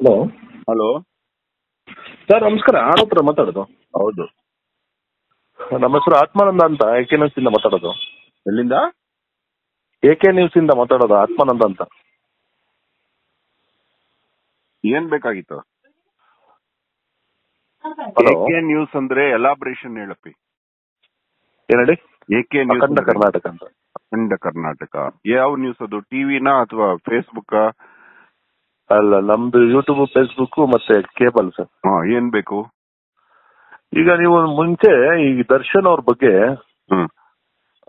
hello hello sir ನಮಸ್ಕಾರ ಆಡೋತ್ರ ಮಾತಾಡೋದು ಹೌದು ನಮ್ಮ ಹೆಸರು ಆತ್ಮಾನಂದ ಅಂತ ಎ ಕೆ ನ್ಯೂಸ್ ಇಂದ ಮಾತಾಡೋದು ಎಲ್ಲಿಂದ ಎ ಕೆ ನ್ಯೂಸ್ ಇಂದ ಮಾತಾಡೋದು ಆತ್ಮಾನಂದ ಅಂತ ಏನ್ ಬೇಕಾಗಿತ್ತು ಕೆ ನ್ಯೂಸ್ ಅಂದ್ರೆ ಎಲಾಬ್ರೇಷನ್ ಹೇಳಪ್ಪಿ ಏನ್ ಹೇಳಿ ಎ ಕೆ ನ್ಯೂಸ್ ಅಖಂಡ ಕರ್ನಾಟಕ ಅಂತ ಅಖಂಡ ಕರ್ನಾಟಕ ಯಾವ ನ್ಯೂಸ್ ಅದು ಟಿವಿನಾ ಅಥವಾ ಫೇಸ್ಬುಕ್ ಅಲ್ಲ ನಮ್ದು ಯೂಟ್ಯೂಬ್ ಫೇಸ್ಬುಕ್ ಮತ್ತೆ ಕೇಬಲ್ ಸರ್ ಹಾ ಏನ್ ಬೇಕು ಈಗ ನೀವು ಮುಂಚೆ ಈ ದರ್ಶನ್ ಅವ್ರ ಬಗ್ಗೆ ಹ್ಮ್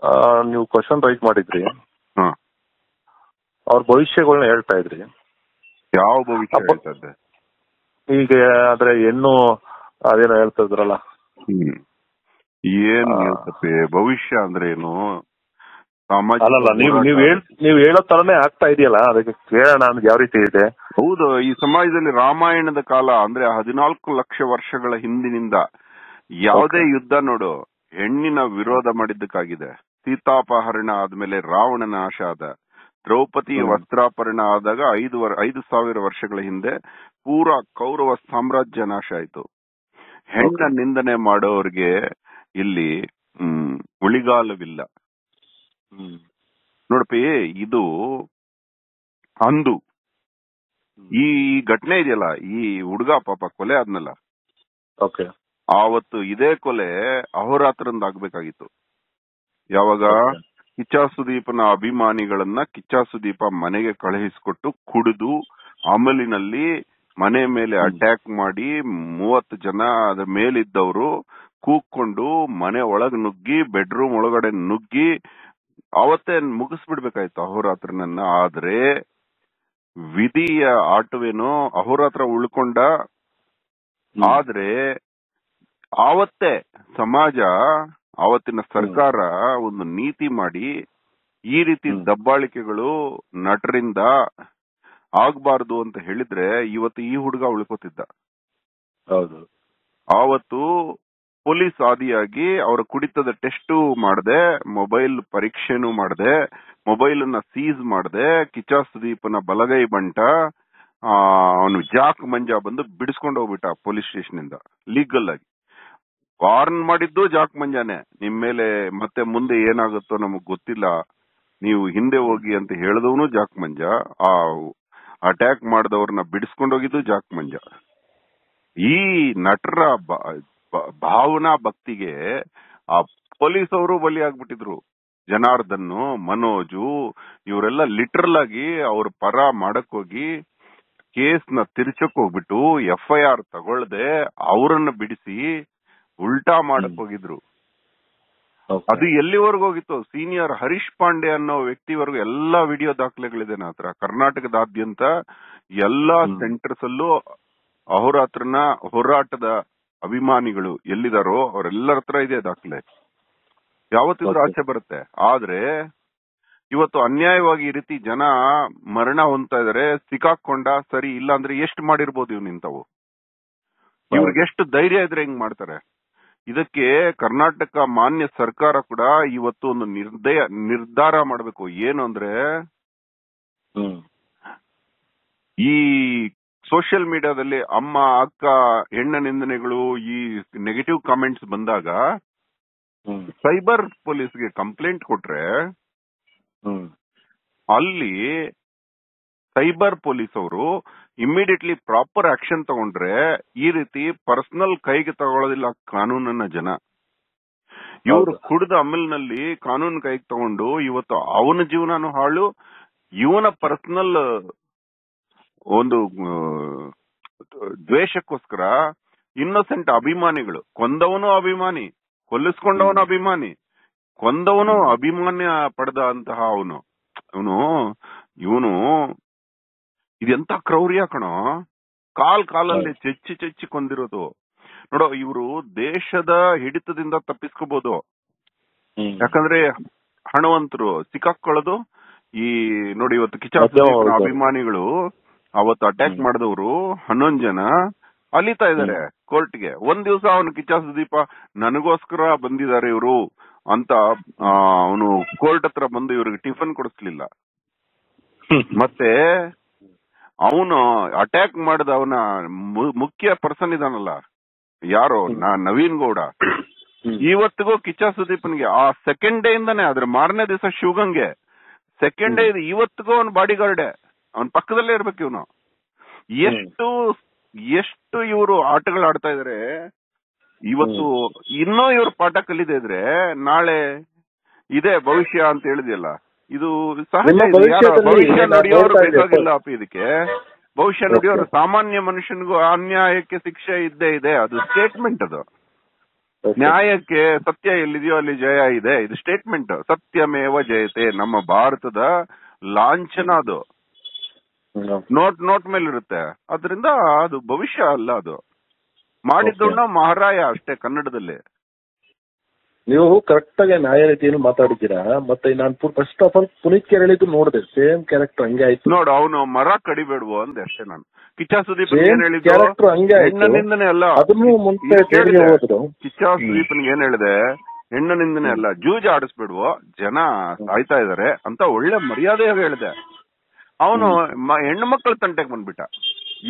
ಆ, ನೀವು ಕ್ವಶನ್ ರೈಟ್ ಮಾಡಿದ್ರಿ ಹ್ಮ್ ಅವ್ರ ಭವಿಷ್ಯಗಳನ್ನ ಹೇಳ್ತಾ ಇದ್ರಿ ಯಾವ ಭವಿಷ್ಯ ಈಗ ಆದ್ರೆ ಹೆಣ್ಣು ಅದೇನೋ ಹೇಳ್ತಾ ಇದ್ರಲ್ಲ ಹ್ಮ್ ಏನ್ ಭವಿಷ್ಯ ಅಂದ್ರೆ ಏನು ನೀವು ನೀವು ಹೇಳೋ ತರನೇ ಆಗ್ತಾ ಇದೆಯಲ್ಲ ಅದಕ್ಕೆ ಕೇಳೋಣ ಅಂದ್ರೆ ಯಾವ ರೀತಿ ಇದೆ ಹೌದು ಈ ಸಮಾಜದಲ್ಲಿ ರಾಮಾಯಣದ ಕಾಲ ಅಂದ್ರೆ ಹದಿನಾಲ್ಕು ಲಕ್ಷ ವರ್ಷಗಳ ಹಿಂದಿನಿಂದ ಯಾವುದೇ ಯುದ್ಧ ನೋಡು ಹೆಣ್ಣಿನ ವಿರೋಧ ಮಾಡಿದ್ದಕ್ಕಾಗಿದೆ ಸೀತಾಪಹರಣ ಆದ್ಮೇಲೆ ರಾವಣನ ನಾಶ ಆದ ದ್ರೌಪದಿ ವಸ್ತ್ರಾಪರಣ ಆದಾಗ ಐದು ವರ್- ಐದು ಸಾವಿರ ವರ್ಷಗಳ ಹಿಂದೆ ಪೂರ ಕೌರವ ಸಾಮ್ರಾಜ್ಯ ನಾಶ ಆಯ್ತು ಹೆಣ್ಣ ನಿಂದನೆ ಮಾಡೋರಿಗೆ ಇಲ್ಲಿ ಉಳಿಗಾಲವಿಲ್ಲ ನೋಡಪ್ಪ ಇದು ಅಂದು ಈ ಘಟನೆ ಇದೆಯಲ್ಲ ಈ ಹುಡುಗ ಪಾಪ ಕೊಲೆ ಆದ್ನಲ್ಲ ಓಕೆ ಆವತ್ತು ಇದೇ ಕೊಲೆ ಅಹೋರಾತ್ರಿಂದ ಆಗ್ಬೇಕಾಗಿತ್ತು ಯಾವಾಗ ಕಿಚ್ಚ ಸುದೀಪನ ಅಭಿಮಾನಿಗಳನ್ನ ಕಿಚ್ಚ ಸುದೀಪ ಮನೆಗೆ ಕಳುಹಿಸಿಕೊಟ್ಟು ಕುಡಿದು ಅಮಲಿನಲ್ಲಿ ಮನೆ ಮೇಲೆ ಅಟ್ಯಾಕ್ ಮಾಡಿ ಮೂವತ್ತು ಜನ ಅದ್ರ ಮೇಲಿದ್ದವರು ಕೂಕ್ಕೊಂಡು ಮನೆ ಒಳಗ್ ನುಗ್ಗಿ ಬೆಡ್ರೂಮ್ ಒಳಗಡೆ ನುಗ್ಗಿ ಅವತ್ತೇ ಮುಗಿಸ್ಬಿಡ್ಬೇಕಾಯ್ತು ಅಹೋರಾತ್ರನನ್ನ ಆದ್ರೆ ವಿಧಿಯ ಆಟವೇನು ಅಹೋರಾತ್ರ ಉಳ್ಕೊಂಡ ಆದ್ರೆ ಆವತ್ತೇ ಸಮಾಜ ಆವತ್ತಿನ ಸರ್ಕಾರ ಒಂದು ನೀತಿ ಮಾಡಿ ಈ ರೀತಿ ದಬ್ಬಾಳಿಕೆಗಳು ನಟರಿಂದ ಆಗ್ಬಾರ್ದು ಅಂತ ಹೇಳಿದ್ರೆ ಇವತ್ತು ಈ ಹುಡುಗ ಉಳ್ಕೋತಿದ್ದ ಹೌದು ಆವತ್ತು ಪೊಲೀಸ್ ಆದಿಯಾಗಿ ಅವರ ಕುಡಿತದ ಟೆಸ್ಟ್ ಮಾಡದೆ ಮೊಬೈಲ್ ಪರೀಕ್ಷೆನೂ ಮಾಡದೆ ಮೊಬೈಲ್ ಅನ್ನ ಸೀಸ್ ಮಾಡದೆ ಕಿಚಾ ಸುದೀಪನ ಬಲಗೈ ಬಂಟ ಅವನು ಜಾಕ್ ಮಂಜ ಬಂದು ಬಿಡಿಸ್ಕೊಂಡು ಹೋಗ್ಬಿಟ್ಟ ಪೊಲೀಸ್ ಸ್ಟೇಷನ್ ಇಂದ ಲೀಗಲ್ ಆಗಿ ವಾರ್ನ್ ಮಾಡಿದ್ದು ಜಾಕ್ ಮಂಜಾನೆ ನಿಮ್ ಮೇಲೆ ಮತ್ತೆ ಮುಂದೆ ಏನಾಗುತ್ತೋ ನಮಗ್ ಗೊತ್ತಿಲ್ಲ ನೀವು ಹಿಂದೆ ಹೋಗಿ ಅಂತ ಹೇಳಿದವನು ಜಾಕ್ ಮಂಜ ಆ ಅಟ್ಯಾಕ್ ಮಾಡಿದವ್ರನ್ನ ಬಿಡಿಸ್ಕೊಂಡೋಗಿದ್ದು ಜಾಕ್ ಮಂಜ ಈ ನಟರ ಭಾವನಾ ಭಕ್ತಿಗೆ ಆ ಪೊಲೀಸ್ ಅವರು ಬಲಿಯಾಗ್ಬಿಟ್ಟಿದ್ರು ಜನಾರ್ದನ್ ಮನೋಜು ಇವರೆಲ್ಲ ಲಿಟ್ರಲ್ ಆಗಿ ಅವ್ರ ಪರ ಹೋಗಿ ಕೇಸ್ ನ ತಿರ್ಚಕ್ ಹೋಗ್ಬಿಟ್ಟು ಎಫ್ ಐ ಆರ್ ತಗೊಳ್ದೆ ಅವರನ್ನ ಬಿಡಿಸಿ ಉಲ್ಟಾ ಮಾಡಕ್ ಹೋಗಿದ್ರು ಅದು ಎಲ್ಲಿವರೆಗೂ ಹೋಗಿತ್ತು ಸೀನಿಯರ್ ಹರೀಶ್ ಪಾಂಡೆ ಅನ್ನೋ ವ್ಯಕ್ತಿವರೆಗೂ ಎಲ್ಲಾ ವಿಡಿಯೋ ದಾಖಲೆಗಳಿದೆ ಹತ್ರ ಕರ್ನಾಟಕದಾದ್ಯಂತ ಎಲ್ಲಾ ಸೆಂಟರ್ಸ್ ಅಲ್ಲೂ ಅವರ ಹೋರಾಟದ ಅಭಿಮಾನಿಗಳು ಎಲ್ಲಿದಾರೋ ಅವರೆಲ್ಲರ ಹತ್ರ ಇದೆ ದಾಖಲೆ ಯಾವತ್ತಿಂದ ಆಚೆ ಬರುತ್ತೆ ಆದ್ರೆ ಇವತ್ತು ಅನ್ಯಾಯವಾಗಿ ಈ ರೀತಿ ಜನ ಮರಣ ಹೊಂದ್ತಾ ಇದಾರೆ ಸಿಕ್ಕಾಕೊಂಡ ಸರಿ ಇಲ್ಲ ಅಂದ್ರೆ ಎಷ್ಟು ಮಾಡಿರ್ಬೋದು ಇವ್ ನಿಂತವು ಇವ್ರಿಗೆ ಎಷ್ಟು ಧೈರ್ಯ ಇದ್ರೆ ಹಿಂಗ್ ಮಾಡ್ತಾರೆ ಇದಕ್ಕೆ ಕರ್ನಾಟಕ ಮಾನ್ಯ ಸರ್ಕಾರ ಕೂಡ ಇವತ್ತು ಒಂದು ನಿರ್ದಯ ನಿರ್ಧಾರ ಮಾಡಬೇಕು ಏನು ಅಂದ್ರೆ ಈ ಸೋಷಿಯಲ್ ಮೀಡಿಯಾದಲ್ಲಿ ಅಮ್ಮ ಅಕ್ಕ ಹೆಣ್ಣ ನಿಂದನೆಗಳು ಈ ನೆಗೆಟಿವ್ ಕಾಮೆಂಟ್ಸ್ ಬಂದಾಗ ಸೈಬರ್ ಪೊಲೀಸ್ಗೆ ಕಂಪ್ಲೇಂಟ್ ಕೊಟ್ರೆ ಅಲ್ಲಿ ಸೈಬರ್ ಪೊಲೀಸ್ ಅವರು ಇಮಿಡಿಯೇಟ್ಲಿ ಪ್ರಾಪರ್ ಆಕ್ಷನ್ ತಗೊಂಡ್ರೆ ಈ ರೀತಿ ಪರ್ಸನಲ್ ಕೈಗೆ ತಗೊಳ್ಳೋದಿಲ್ಲ ಕಾನೂನನ್ನ ಜನ ಇವರು ಕುಡಿದ ಅಮಲ್ನಲ್ಲಿ ಕಾನೂನು ಕೈಗೆ ತಗೊಂಡು ಇವತ್ತು ಅವನ ಜೀವನಾನು ಹಾಳು ಇವನ ಪರ್ಸನಲ್ ಒಂದು ದ್ವೇಷಕ್ಕೋಸ್ಕರ ಇನ್ನೊಸೆಂಟ್ ಅಭಿಮಾನಿಗಳು ಕೊಂದವನು ಅಭಿಮಾನಿ ಕೊಲ್ಲಿಸ್ಕೊಂಡವನು ಅಭಿಮಾನಿ ಕೊಂದವನು ಅಭಿಮಾನ್ಯ ಪಡೆದ ಅಂತಹ ಅವನು ಅವನು ಇವನು ಇದೆಂತ ಕ್ರೌರ್ಯ ಕಣೋ ಕಾಲ್ ಕಾಲಲ್ಲಿ ಚೆಚ್ಚಿ ಚೆಚ್ಚಿ ಕೊಂದಿರೋದು ನೋಡೋ ಇವರು ದೇಶದ ಹಿಡಿತದಿಂದ ತಪ್ಪಿಸ್ಕೋಬಹುದು ಯಾಕಂದ್ರೆ ಹಣವಂತರು ಸಿಕ್ಕಾಕೊಳ್ಳೋದು ಈ ನೋಡಿ ಇವತ್ತು ಕಿಚ ಅಭಿಮಾನಿಗಳು ಅವತ್ತು ಅಟ್ಯಾಕ್ ಮಾಡಿದವರು ಹನ್ನೊಂದ್ ಜನ ಅಲಿತಾ ಇದಾರೆ ಕೋರ್ಟ್ಗೆ ಒಂದ್ ದಿವಸ ಅವನು ಕಿಚ್ಚ ಸುದೀಪ ನನಗೋಸ್ಕರ ಬಂದಿದ್ದಾರೆ ಇವರು ಅಂತ ಅವನು ಕೋರ್ಟ್ ಹತ್ರ ಬಂದು ಇವ್ರಿಗೆ ಟಿಫನ್ ಕೊಡಿಸ್ಲಿಲ್ಲ ಮತ್ತೆ ಅವನು ಅಟ್ಯಾಕ್ ಮಾಡಿದ ಅವನ ಮುಖ್ಯ ಪರ್ಸನ್ ಇದಾನಲ್ಲ ಯಾರು ನಾ ನವೀನ್ ಗೌಡ ಇವತ್ತಿಗೂ ಕಿಚ್ಚ ಸುದೀಪನ್ಗೆ ಆ ಸೆಕೆಂಡ್ ಡೇ ಇಂದಾನೆ ಅದ್ರ ಮಾರನೇ ದಿವಸ ಶಿವಗಂಗೆ ಸೆಕೆಂಡ್ ಡೇ ಇವತ್ತಿಗೂ ಅವನ್ ಬಾಡಿ ಗಾರ್ಡೆ ಅವನ ಪಕ್ಕದಲ್ಲೇ ಇರ್ಬೇಕು ಇವನು ಎಷ್ಟು ಎಷ್ಟು ಇವರು ಆಟಗಳು ಆಡ್ತಾ ಇದಾರೆ ಇವತ್ತು ಇನ್ನೂ ಇವ್ರು ಪಾಠ ಕಲಿದೆ ಇದ್ರೆ ನಾಳೆ ಇದೆ ಭವಿಷ್ಯ ಅಂತ ಹೇಳಿದ್ಯಲ್ಲ ಇದು ಸಹಜ ಭವಿಷ್ಯ ಬೇಕಾಗಿಲ್ಲ ಅಪ್ಪ ಇದಕ್ಕೆ ಭವಿಷ್ಯ ನಡೆಯೋರು ಸಾಮಾನ್ಯ ಮನುಷ್ಯನಿಗೂ ಅನ್ಯಾಯಕ್ಕೆ ಶಿಕ್ಷೆ ಇದ್ದೇ ಇದೆ ಅದು ಸ್ಟೇಟ್ಮೆಂಟ್ ಅದು ನ್ಯಾಯಕ್ಕೆ ಸತ್ಯ ಎಲ್ಲಿದೆಯೋ ಅಲ್ಲಿ ಜಯ ಇದೆ ಇದು ಸ್ಟೇಟ್ಮೆಂಟ್ ಸತ್ಯಮೇವ ಜಯತೆ ನಮ್ಮ ಭಾರತದ ಲಾಂಛನ ಅದು ನೋಟ್ ನೋಟ್ ಮೇಲೆ ಇರುತ್ತೆ ಅದರಿಂದ ಅದು ಭವಿಷ್ಯ ಅಲ್ಲ ಅದು ಮಾಡಿದ್ದು ಮಹಾರಾಯ ಅಷ್ಟೇ ಕನ್ನಡದಲ್ಲಿ ನೀವು ಕರೆಕ್ಟ್ ಆಗಿ ನ್ಯಾಯ ರೀತಿಯಲ್ಲಿ ಮಾತಾಡಿದ್ದೀರಾ ಮತ್ತೆ ನಾನು ಫಸ್ಟ್ ಆಫ್ ಆಲ್ ಪುನೀತ್ ಕೇರಳಿದ್ದು ನೋಡಿದೆ ಸೇಮ್ ಕ್ಯಾರೆಕ್ಟರ್ ಹಂಗೆ ಆಯ್ತು ನೋಡು ಅವನು ಮರ ಕಡಿಬೇಡುವ ಅಂದೆ ಅಷ್ಟೇ ನಾನು ಕಿಚ್ಚ ಸುದೀಪ್ ಹೇಳಿದ್ರು ಕ್ಯಾರೆಕ್ಟರ್ ಹಂಗೆ ಹೆಣ್ಣಿನಿಂದನೇ ಅಲ್ಲ ಅದನ್ನು ಮುಂಚೆ ಹೋದ್ರು ಕಿಚ್ಚ ಸುದೀಪ್ನಿಗೆ ಏನ್ ಹೇಳಿದೆ ಹೆಣ್ಣಿನಿಂದನೇ ಅಲ್ಲ ಜೂಜ್ ಆಡಿಸ್ಬಿಡುವ ಜನ ಸಾಯ್ತಾ ಇದಾರೆ ಅಂತ ಒಳ್ಳೆ ಮರ್ಯಾದೆ ಹೇಳಿದೆ ಅವನು ಹೆಣ್ಣು ಮಕ್ಕಳ ತಂಟೆಗೆ ಬಂದ್ಬಿಟ್ಟ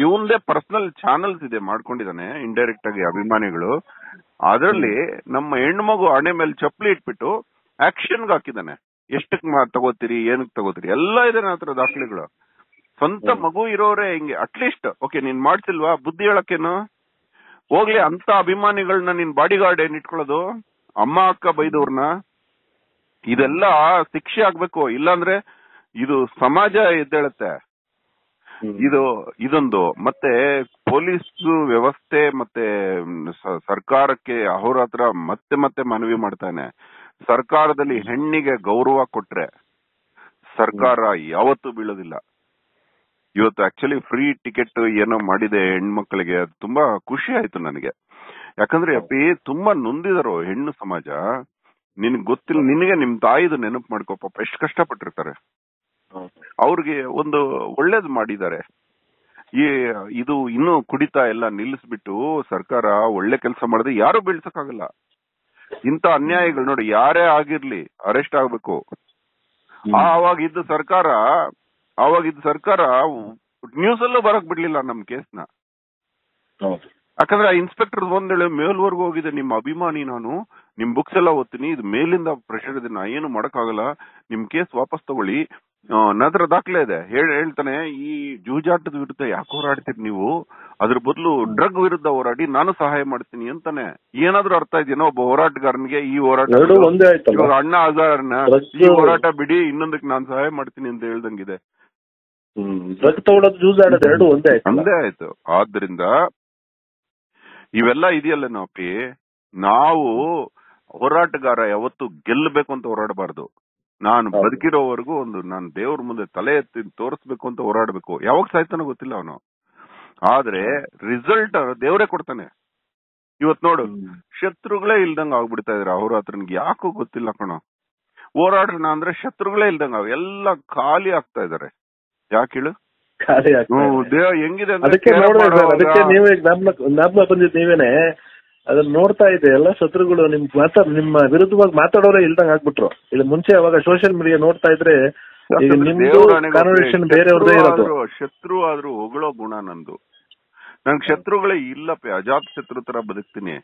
ಇವನ್ದೇ ಪರ್ಸನಲ್ ಚಾನಲ್ಸ್ ಇದೆ ಮಾಡ್ಕೊಂಡಿದ್ದಾನೆ ಇಂಡೈರೆಕ್ಟ್ ಆಗಿ ಅಭಿಮಾನಿಗಳು ಅದರಲ್ಲಿ ನಮ್ಮ ಹೆಣ್ಣು ಮಗು ಹಣೆ ಮೇಲೆ ಚಪ್ಪಲಿ ಇಟ್ಬಿಟ್ಟು ಆಕ್ಷನ್ಗೆ ಹಾಕಿದ್ದಾನೆ ಎಷ್ಟಕ್ ತಗೋತೀರಿ ಏನಕ್ಕೆ ತಗೋತೀರಿ ಎಲ್ಲ ಇದೆ ಹತ್ರ ದಾಖಲೆಗಳು ಸ್ವಂತ ಮಗು ಇರೋರೆ ಹಿಂಗೆ ಅಟ್ಲೀಸ್ಟ್ ಓಕೆ ನೀನ್ ಮಾಡ್ತಿಲ್ವಾ ಬುದ್ಧಿ ಹೇಳಕ್ಕೇನು ಹೋಗ್ಲಿ ಅಂತ ಅಭಿಮಾನಿಗಳನ್ನ ನಿನ್ ಬಾಡಿ ಗಾರ್ಡ್ ಏನ್ ಇಟ್ಕೊಳ್ಳೋದು ಅಮ್ಮ ಅಕ್ಕ ಬೈದವ್ರನ್ನ ಇದೆಲ್ಲ ಶಿಕ್ಷೆ ಆಗ್ಬೇಕು ಇಲ್ಲಾಂದ್ರೆ ಇದು ಸಮಾಜ ಎದ್ದೇಳುತ್ತೆ ಇದು ಇದೊಂದು ಮತ್ತೆ ಪೊಲೀಸ್ ವ್ಯವಸ್ಥೆ ಮತ್ತೆ ಸರ್ಕಾರಕ್ಕೆ ಅಹೋರಾತ್ರ ಮತ್ತೆ ಮತ್ತೆ ಮನವಿ ಮಾಡ್ತಾನೆ ಸರ್ಕಾರದಲ್ಲಿ ಹೆಣ್ಣಿಗೆ ಗೌರವ ಕೊಟ್ರೆ ಸರ್ಕಾರ ಯಾವತ್ತೂ ಬೀಳೋದಿಲ್ಲ ಇವತ್ತು ಆಕ್ಚುಲಿ ಫ್ರೀ ಟಿಕೆಟ್ ಏನೋ ಮಾಡಿದೆ ಹೆಣ್ಮಕ್ಳಿಗೆ ಅದು ತುಂಬಾ ಖುಷಿ ಆಯ್ತು ನನಗೆ ಯಾಕಂದ್ರೆ ಅಪ್ಪಿ ತುಂಬಾ ನೊಂದಿದರು ಹೆಣ್ಣು ಸಮಾಜ ನಿನ್ಗೆ ಗೊತ್ತಿಲ್ಲ ನಿನಗೆ ನಿಮ್ ತಾಯಿದು ನೆನಪು ಮಾಡ್ಕೋ ಪಾಪ ಎಷ್ಟು ಕಷ್ಟಪಟ್ಟಿರ್ತಾರೆ ಅವ್ರಿಗೆ ಒಂದು ಒಳ್ಳೇದು ಮಾಡಿದ್ದಾರೆ ಈ ಇದು ಇನ್ನು ಕುಡಿತಾ ಎಲ್ಲ ನಿಲ್ಲಿಸ್ಬಿಟ್ಟು ಸರ್ಕಾರ ಒಳ್ಳೆ ಕೆಲಸ ಮಾಡದೆ ಯಾರು ಆಗಲ್ಲ ಇಂತ ಅನ್ಯಾಯಗಳು ನೋಡಿ ಯಾರೇ ಆಗಿರ್ಲಿ ಅರೆಸ್ಟ್ ಆಗ್ಬೇಕು ಆವಾಗಿದ್ದ ಸರ್ಕಾರ ಆವಾಗಿದ್ದ ಸರ್ಕಾರ ನ್ಯೂಸ್ ಅಲ್ಲೂ ಬರಕ್ ಬಿಡ್ಲಿಲ್ಲ ನಮ್ ಕೇಸ್ನ ಯಾಕಂದ್ರೆ ಇನ್ಸ್ಪೆಕ್ಟರ್ ಒಂದೇಳೆ ಮೇಲ್ವರ್ಗು ಹೋಗಿದೆ ನಿಮ್ಮ ಅಭಿಮಾನಿ ನಾನು ನಿಮ್ ಬುಕ್ಸ್ ಎಲ್ಲ ಓದ್ತೀನಿ ಇದು ಮೇಲಿಂದ ಪ್ರೆಷರ್ ಇದೆ ನಾ ಏನು ಆಗಲ್ಲ ನಿಮ್ ಕೇಸ್ ವಾಪಸ್ ತಗೊಳ್ಳಿ ನಂತರ ದಾಖಲೆ ಇದೆ ಹೇಳ್ತಾನೆ ಈ ಜೂಜಾಟದ ವಿರುದ್ಧ ಯಾಕೆ ಹೋರಾಡ್ತೀರಿ ನೀವು ಅದ್ರ ಬದಲು ಡ್ರಗ್ ವಿರುದ್ಧ ಹೋರಾಡಿ ನಾನು ಸಹಾಯ ಮಾಡ್ತೀನಿ ಅಂತಾನೆ ಏನಾದ್ರೂ ಅರ್ಥ ಇದೆಯೋ ಒಬ್ಬ ಹೋರಾಟಗಾರನಿಗೆ ಈ ಹೋರಾಟ ಇವಾಗ ಅಣ್ಣ ಆಧಾರನ ಈ ಹೋರಾಟ ಬಿಡಿ ಇನ್ನೊಂದಕ್ಕೆ ನಾನು ಸಹಾಯ ಮಾಡ್ತೀನಿ ಅಂತ ಹೇಳ್ದಂಗಿದೆ ಒಂದೇ ಆಯ್ತು ಆದ್ರಿಂದ ಇವೆಲ್ಲ ಇದೆಯಲ್ಲ ನಾವು ನಾವು ಹೋರಾಟಗಾರ ಯಾವತ್ತು ಗೆಲ್ಲಬೇಕು ಅಂತ ಹೋರಾಡಬಾರ್ದು ನಾನು ಬದುಕಿರೋವರೆಗೂ ಒಂದು ನಾನು ದೇವ್ರ ಮುಂದೆ ತಲೆ ಎತ್ತಿ ತೋರಿಸ್ಬೇಕು ಅಂತ ಹೋರಾಡ್ಬೇಕು ಯಾವಾಗ ಸಾಯ್ತಾನೋ ಗೊತ್ತಿಲ್ಲ ಅವನು ಆದ್ರೆ ರಿಸಲ್ಟ್ ದೇವರೇ ಕೊಡ್ತಾನೆ ಇವತ್ ನೋಡು ಶತ್ರುಗಳೇ ಇಲ್ದಂಗ ಆಗ್ಬಿಡ್ತಾ ಇದ್ರೆ ಅವ್ರ ಹತ್ರನ್ಗೆ ಯಾಕೋ ಗೊತ್ತಿಲ್ಲ ಕಣ ಹೋರಾಡ್ರಣ ಅಂದ್ರೆ ಶತ್ರುಗಳೇ ಇಲ್ದಂಗ ಎಲ್ಲ ಖಾಲಿ ಆಗ್ತಾ ಇದಾರೆ ಯಾಕೆ ಹೇಳು ಹೆಂಗಿದೆ ಅದಕ್ಕೆ ನೀವೇ ಬಂದಿದ್ದ ನೀವೇನೆ ಅದನ್ನ ನೋಡ್ತಾ ಇದೆ ಎಲ್ಲ ಶತ್ರುಗಳು ನಿಮ್ ಮಾತಾ ನಿಮ್ಮ ವಿರುದ್ಧವಾಗಿ ಮಾತಾಡೋರೇ ಇಲ್ದಂಗ್ ಆಗ್ಬಿಟ್ರು ಇಲ್ಲಿ ಮುಂಚೆ ಅವಾಗ ಸೋಷಿಯಲ್ ಮೀಡಿಯಾ ನೋಡ್ತಾ ಇದ್ರೆ ಇರೋದು ಶತ್ರು ಆದ್ರೂ ಹೊಗಳೋ ಗುಣ ನಂದು ನನ್ ಶತ್ರುಗಳೇ ಇಲ್ಲ ಅಜಾತ್ ಶತ್ರು ತರ ಬದುಕ್ತೀನಿ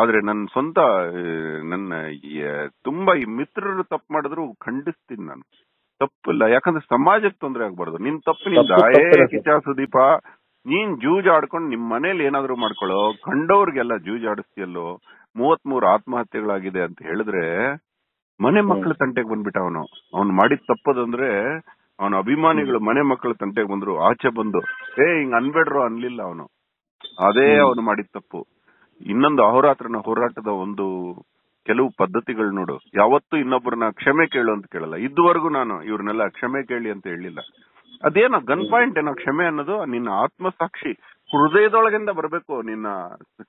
ಆದ್ರೆ ನನ್ನ ಸ್ವಂತ ನನ್ನ ತುಂಬಾ ಈ ಮಿತ್ರರು ತಪ್ಪು ಮಾಡಿದ್ರು ಖಂಡಿಸ್ತೀನಿ ನಾನು ತಪ್ಪಿಲ್ಲ ಯಾಕಂದ್ರೆ ಸಮಾಜಕ್ಕೆ ತೊಂದರೆ ಆಗ್ಬಾರ್ದು ನಿನ್ ತಪ್ಪಿನಿಂದ ಏ ಕಿಚಾ ಸುದೀಪ ನೀನ್ ಆಡ್ಕೊಂಡು ನಿಮ್ ಮನೇಲಿ ಏನಾದ್ರು ಮಾಡ್ಕೊಳ್ಳೋ ಕಂಡವ್ರಿಗೆಲ್ಲ ಆಡಿಸ್ತಿಯಲ್ಲೋ ಮೂವತ್ ಮೂರು ಆತ್ಮಹತ್ಯೆಗಳಾಗಿದೆ ಅಂತ ಹೇಳಿದ್ರೆ ಮನೆ ಮಕ್ಕಳ ತಂಟೆಗೆ ಬಂದ್ಬಿಟ್ಟ ಅವನು ಅವನು ಮಾಡಿದ ತಪ್ಪದಂದ್ರೆ ಅವನ ಅಭಿಮಾನಿಗಳು ಮನೆ ಮಕ್ಕಳ ತಂಟೆಗೆ ಬಂದ್ರು ಆಚೆ ಬಂದು ಏ ಹಿಂಗ್ ಅನ್ಬೇಡ್ರು ಅನ್ಲಿಲ್ಲ ಅವನು ಅದೇ ಅವನು ಮಾಡಿದ ತಪ್ಪು ಇನ್ನೊಂದು ಅಹೋರಾತ್ರನ ಹೋರಾಟದ ಒಂದು ಕೆಲವು ಪದ್ಧತಿಗಳು ನೋಡು ಯಾವತ್ತೂ ಇನ್ನೊಬ್ಬರನ್ನ ಕ್ಷಮೆ ಕೇಳು ಅಂತ ಕೇಳಲ್ಲ ಇದುವರೆಗೂ ನಾನು ಇವ್ರನ್ನೆಲ್ಲ ಕ್ಷಮೆ ಕೇಳಿ ಅಂತ ಹೇಳಿಲ್ಲ ಅದೇನೋ ಗನ್ ಪಾಯಿಂಟ್ ಏನೋ ಕ್ಷಮೆ ಅನ್ನೋದು ನಿನ್ನ ಆತ್ಮಸಾಕ್ಷಿ ಹೃದಯದೊಳಗಿಂದ ಬರಬೇಕು ನಿನ್ನ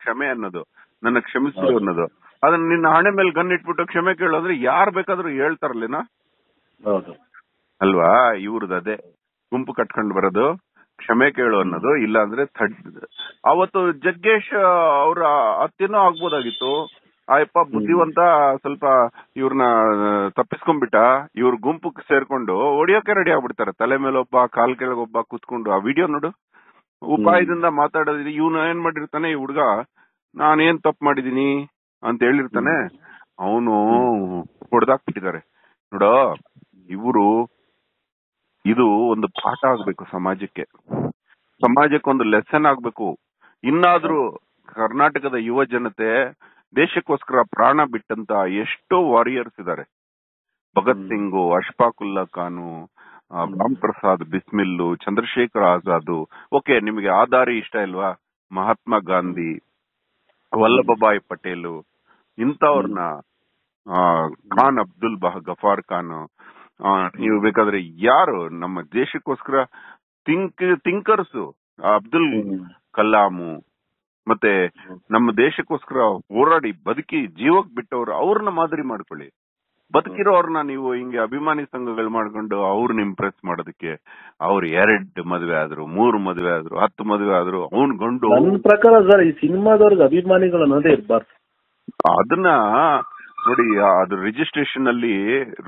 ಕ್ಷಮೆ ಅನ್ನೋದು ನನ್ನ ಕ್ಷಮಿಸು ಅನ್ನೋದು ಅದನ್ನ ನಿನ್ನ ಹಣೆ ಮೇಲೆ ಗನ್ ಇಟ್ಬಿಟ್ಟು ಕ್ಷಮೆ ಕೇಳೋದ್ರೆ ಯಾರು ಬೇಕಾದ್ರೂ ಹೇಳ್ತಾರಲ್ಲೇನಾ ಅಲ್ವಾ ಇವ್ರದ್ದು ಅದೇ ಗುಂಪು ಕಟ್ಕೊಂಡು ಬರೋದು ಕ್ಷಮೆ ಕೇಳು ಅನ್ನೋದು ಇಲ್ಲ ಅಂದ್ರೆ ಥಡ್ ಅವತ್ತು ಜಗ್ಗೇಶ್ ಅವ್ರ ಅತ್ತಿನೂ ಆಗ್ಬೋದಾಗಿತ್ತು ಆ ಬುದ್ಧಿವಂತ ಸ್ವಲ್ಪ ಇವ್ರನ್ನ ತಪ್ಪಿಸ್ಕೊಂಡ್ಬಿಟ್ಟ ಇವ್ರ ಗುಂಪಕ್ಕೆ ಸೇರ್ಕೊಂಡು ಹೊಡಿಯೋಕೆ ರೆಡಿ ಆಗ್ಬಿಡ್ತಾರೆ ತಲೆ ಮೇಲೆ ಒಬ್ಬ ಕಾಲ್ ಒಬ್ಬ ಕುತ್ಕೊಂಡು ಆ ವಿಡಿಯೋ ನೋಡು ಉಪಾಯದಿಂದ ಮಾತಾಡೋದಿದೆ ಇವನು ಏನ್ ಮಾಡಿರ್ತಾನೆ ಈ ಹುಡ್ಗ ನಾನೇನ್ ತಪ್ಪು ಮಾಡಿದೀನಿ ಅಂತ ಹೇಳಿರ್ತಾನೆ ಅವನು ಹೊಡೆದಾಕ್ಬಿಟ್ಟಿದ್ದಾರೆ ನೋಡ ಇವರು ಇದು ಒಂದು ಪಾಠ ಆಗ್ಬೇಕು ಸಮಾಜಕ್ಕೆ ಸಮಾಜಕ್ಕೆ ಒಂದು ಲೆಸನ್ ಆಗ್ಬೇಕು ಇನ್ನಾದ್ರೂ ಕರ್ನಾಟಕದ ಯುವ ಜನತೆ ದೇಶಕ್ಕೋಸ್ಕರ ಪ್ರಾಣ ಬಿಟ್ಟಂತ ಎಷ್ಟೋ ವಾರಿಯರ್ಸ್ ಇದ್ದಾರೆ ಭಗತ್ ಸಿಂಗು ಅಶ್ಫಾಕುಲ್ಲಾ ಖಾನು ರಾಮ್ ಪ್ರಸಾದ್ ಬಿಸ್ಮಿಲ್ಲು ಚಂದ್ರಶೇಖರ್ ಆಜಾದ್ ಓಕೆ ನಿಮಗೆ ಆದಾರಿ ಇಷ್ಟ ಇಲ್ವಾ ಮಹಾತ್ಮ ಗಾಂಧಿ ವಲ್ಲಭಭಾಯ್ ಪಟೇಲು ಇಂಥವ್ರನ್ನ ಖಾನ್ ಅಬ್ದುಲ್ ಬಹ ಗಫಾರ್ ಖಾನ್ ನೀವು ಬೇಕಾದ್ರೆ ಯಾರು ನಮ್ಮ ದೇಶಕ್ಕೋಸ್ಕರ ಥಿಂಕ್ ಥಿಂಕರ್ಸ್ ಅಬ್ದುಲ್ ಕಲಾಮು ಮತ್ತೆ ನಮ್ಮ ದೇಶಕ್ಕೋಸ್ಕರ ಹೋರಾಡಿ ಬದುಕಿ ಜೀವಕ್ ಬಿಟ್ಟವ್ರು ಅವ್ರನ್ನ ಮಾದರಿ ಮಾಡ್ಕೊಳ್ಳಿ ಬದುಕಿರೋರ್ನ ನೀವು ಹಿಂಗೆ ಅಭಿಮಾನಿ ಸಂಘಗಳು ಮಾಡ್ಕೊಂಡು ಅವ್ರನ್ನ ಇಂಪ್ರೆಸ್ ಮಾಡೋದಕ್ಕೆ ಅವ್ರು ಎರಡ್ ಮದುವೆ ಆದ್ರು ಮೂರು ಮದುವೆ ಆದ್ರು ಹತ್ತು ಮದುವೆ ಆದ್ರು ಅವ್ನ್ ಗಂಡು ಪ್ರಕಾರ ಸರ್ ಈ ಸಿನಿಮಾದವ್ರಿಗೆ ಅಭಿಮಾನಿಗಳು ಅನ್ನೋದೇ ಇರ್ಬಾರ್ದು ಅದನ್ನ ನೋಡಿ ಅದ್ರ ರಿಜಿಸ್ಟ್ರೇಷನ್ ಅಲ್ಲಿ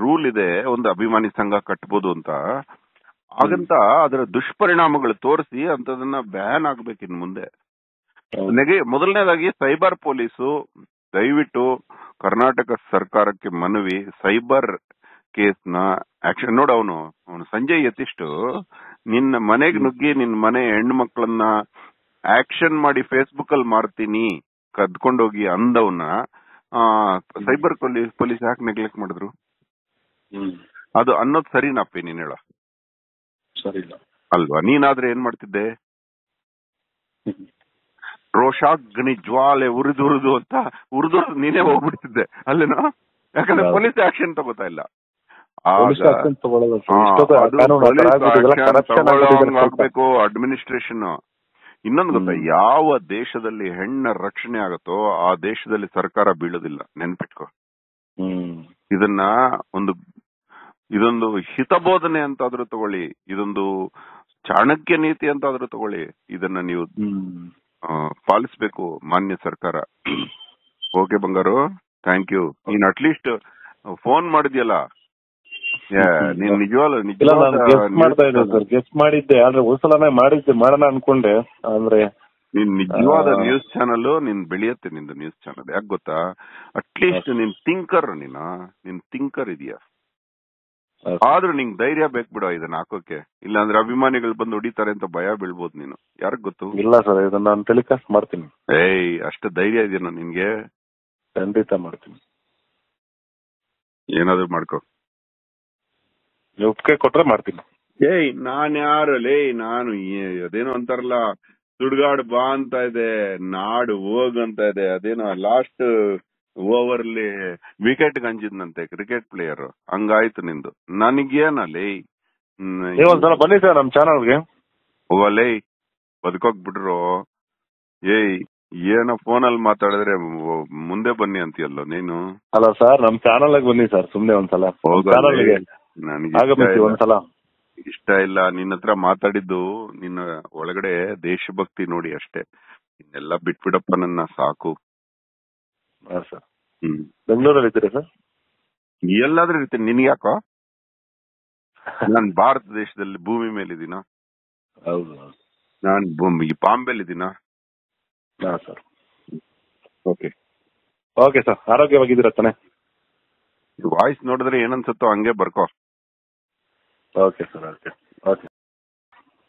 ರೂಲ್ ಇದೆ ಒಂದು ಅಭಿಮಾನಿ ಸಂಘ ಕಟ್ಬೋದು ಅಂತ ಹಾಗಂತ ಅದರ ದುಷ್ಪರಿಣಾಮಗಳು ತೋರಿಸಿ ಅಂತದನ್ನ ಬ್ಯಾನ್ ಆಗ್ಬೇಕು ಇನ್ ಮುಂದೆ ನೆಗೆ ಮೊದಲನೇದಾಗಿ ಸೈಬರ್ ಪೊಲೀಸು ದಯವಿಟ್ಟು ಕರ್ನಾಟಕ ಸರ್ಕಾರಕ್ಕೆ ಮನವಿ ಸೈಬರ್ ಕೇಸ್ ನ ಆಕ್ಷನ್ ನೋಡ ಅವನು ಅವನು ಸಂಜಯ್ ಯತಿಷ್ಟು ನಿನ್ನ ಮನೆಗೆ ನುಗ್ಗಿ ನಿನ್ನ ಮನೆ ಹೆಣ್ಣು ಮಕ್ಕಳನ್ನ ಆಕ್ಷನ್ ಮಾಡಿ ಫೇಸ್ಬುಕ್ ಅಲ್ಲಿ ಮಾರ್ತೀನಿ ಕದ್ಕೊಂಡೋಗಿ ಅಂದವನ್ನ ಸೈಬರ್ ಪೊಲೀಸ್ ಯಾಕೆ ನೆಗ್ಲೆಕ್ಟ್ ಮಾಡಿದ್ರು ಅದು ಅನ್ನೋದು ಸರಿನಪ್ಪಿ ನೀನ್ ಹೇಳ ಅಲ್ವಾ ನೀನಾದ್ರೆ ಏನ್ ಮಾಡ್ತಿದ್ದೆ ರೋಷಾಗ್ನಿ ಜ್ವಾಲೆ ಉರಿದುರಿದು ಅಂತ ಉರಿದು ನೀನೇ ಹೋಗ್ಬಿಡ್ತಿದ್ದೆ ಅಲ್ಲೇನೋ ಯಾಕಂದ್ರೆ ಪೊಲೀಸ್ ಆಕ್ಷನ್ ತಗೋತಾ ಇಲ್ಲ ಆಗ್ಬೇಕು ಅಡ್ಮಿನಿಸ್ಟ್ರೇಷನ್ ಇನ್ನೊಂದು ಗೊತ್ತಾ ಯಾವ ದೇಶದಲ್ಲಿ ಹೆಣ್ಣ ರಕ್ಷಣೆ ಆಗುತ್ತೋ ಆ ದೇಶದಲ್ಲಿ ಸರ್ಕಾರ ಬೀಳೋದಿಲ್ಲ ನೆನ್ಪಿಟ್ಕೋ ಇದನ್ನ ಒಂದು ಇದೊಂದು ಹಿತಬೋಧನೆ ಅಂತಾದ್ರೂ ತಗೊಳ್ಳಿ ಇದೊಂದು ಚಾಣಕ್ಯ ನೀತಿ ಅಂತಾದ್ರೂ ತಗೊಳ್ಳಿ ಇದನ್ನ ನೀವು ಪಾಲಿಸಬೇಕು ಮಾನ್ಯ ಸರ್ಕಾರ ಓಕೆ ಬಂಗಾರು ಥ್ಯಾಂಕ್ ಯು ನೀನ್ ಅಟ್ಲೀಸ್ಟ್ ಫೋನ್ ಮಾಡಿದ್ಯಲ್ಲ ನೀನ್ ನಿಜವಾಗ್ಲೂ ನಿಜವಾದ ಗೆಸ್ಟ್ ಮಾಡಿದ್ದೆ ಆದ್ರೆ ಹೋದ್ಸಲನೇ ಮಾಡಿದ್ದೆ ಮಾಡೋಣ ಅನ್ಕೊಂಡೆ ಅಂದ್ರೆ ನಿನ್ ನಿಜವಾದ ನ್ಯೂಸ್ ಚಾನಲ್ ನಿನ್ ಬೆಳೆಯುತ್ತೆ ನಿಂದು ನ್ಯೂಸ್ ಚಾನಲ್ ಯಾಕೆ ಗೊತ್ತಾ ಅಟ್ಲೀಸ್ಟ್ ನಿನ್ ತಿಂಕರ್ ನೀನ ನಿನ್ ತಿಂಕರ್ ಇದೆಯಾ ಆದ್ರೂ ನಿಂಗ್ ಧೈರ್ಯ ಬೇಕು ಬಿಡ ಇದನ್ನ ಹಾಕೋಕೆ ಇಲ್ಲಾಂದ್ರೆ ಅಭಿಮಾನಿಗಳು ಬಂದು ಹೊಡಿತಾರೆ ಅಂತ ಭಯ ಬೀಳ್ಬೋದು ನೀನು ಯಾರಿಗ್ ಗೊತ್ತು ಇಲ್ಲ ಸರ್ ಇದನ್ನ ನಾನು ಟೆಲಿಕಾಸ್ಟ್ ಮಾಡ್ತೀನಿ ಏಯ್ ಅಷ್ಟು ಧೈರ್ಯ ಇದೆಯಾ ನಿನ್ಗೆ ಖಂಡಿತ ಮಾಡ್ತೀನಿ ಏನಾದ್ರು ಮಾಡ್ಕೋ ಒಪ್ಪಿಗೆ ಕೊಟ್ರೆ ಮಾಡ್ತೀನಿ ಏಯ್ ನಾನ್ ಯಾರು ಲೇ ನಾನು ಅದೇನು ಅಂತಾರಲ್ಲ ಸುಡ್ಗಾಡ್ ಬಾ ಅಂತ ಇದೆ ನಾಡು ಹೋಗ್ ಅಂತ ಇದೆ ಅದೇನೋ ಲಾಸ್ಟ್ ಓವರ್ಲಿ ವಿಕೆಟ್ ಗಂಜಿದ್ನಂತೆ ಕ್ರಿಕೆಟ್ ಪ್ಲೇಯರ್ ಹಂಗಾಯ್ತು ನಿಂದು ನನಗೇನಲ್ಲಿ ಸಲ ಬನ್ನಿ ಸರ್ ನಮ್ ಚಾನಲ್ಗೆ ಬದುಕೋಕ್ ಬಿಡ್ರು ಏಯ್ ಏನೋ ಫೋನ್ ಅಲ್ಲಿ ಮಾತಾಡಿದ್ರೆ ಮುಂದೆ ಬನ್ನಿ ಅಂತೀಯಲ್ಲ ನೀನು ಅಲ್ಲ ಸರ್ ನಮ್ ಚಾನಲ್ ಬನ್ನಿ ಸರ್ ಸುಮ್ನೆ ಒಂದ್ಸಲ ಒಂದ್ಸಲ ಇಷ್ಟ ಇಲ್ಲ ನಿನ್ನ ಹತ್ರ ಮಾತಾಡಿದ್ದು ನಿನ್ನ ಒಳಗಡೆ ದೇಶಭಕ್ತಿ ನೋಡಿ ಅಷ್ಟೇ ಇನ್ನೆಲ್ಲ ಬಿಟ್ಬಿಡಪ್ಪ ನನ್ನ ಸಾಕು ಹಾಂ ಸರ್ ಬೆಂಗಳೂರಲ್ಲಿ ಇದ್ದೀರಾ ಸರ್ ಎಲ್ಲಾದ್ರೂ ಇರ್ತೀನಿ ನಿನ್ಗೆ ಯಾಕೋ ನಾನು ಭಾರತ ದೇಶದಲ್ಲಿ ಭೂಮಿ ಮೇಲಿದ್ದೀನ ಹೌದು ನಾನು ಭೂಮಿ ಬಾಂಬೆಲಿದ್ದೀನ ಹಾಂ ಸರ್ ಓಕೆ ಓಕೆ ಸರ್ ಆರೋಗ್ಯವಾಗಿದ್ದೀರಾ ತಾನೆ ವಾಯ್ಸ್ ನೋಡಿದ್ರೆ ಏನನ್ಸುತ್ತೋ ಹಂಗೆ ಬರ್ಕೋ ಓಕೆ ಸರ್ ಓಕೆ ಓಕೆ